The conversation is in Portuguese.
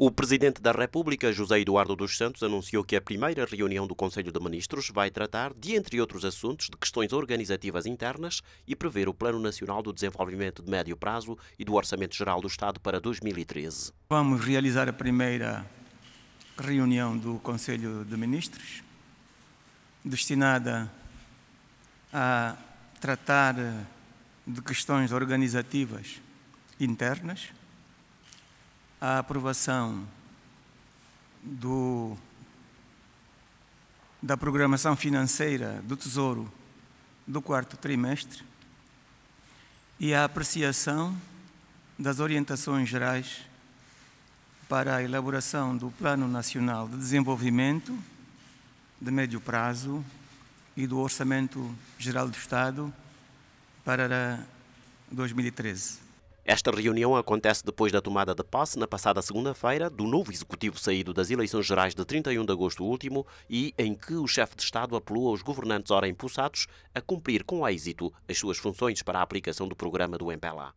O Presidente da República, José Eduardo dos Santos, anunciou que a primeira reunião do Conselho de Ministros vai tratar, de entre outros assuntos, de questões organizativas internas e prever o Plano Nacional do Desenvolvimento de Médio Prazo e do Orçamento Geral do Estado para 2013. Vamos realizar a primeira reunião do Conselho de Ministros, destinada a tratar de questões organizativas internas a aprovação do, da programação financeira do Tesouro do quarto trimestre e a apreciação das orientações gerais para a elaboração do Plano Nacional de Desenvolvimento de Médio Prazo e do Orçamento Geral do Estado para 2013. Esta reunião acontece depois da tomada de posse na passada segunda-feira do novo executivo saído das eleições gerais de 31 de agosto último e em que o chefe de Estado apelou aos governantes ora impulsados a cumprir com êxito as suas funções para a aplicação do programa do MPLA.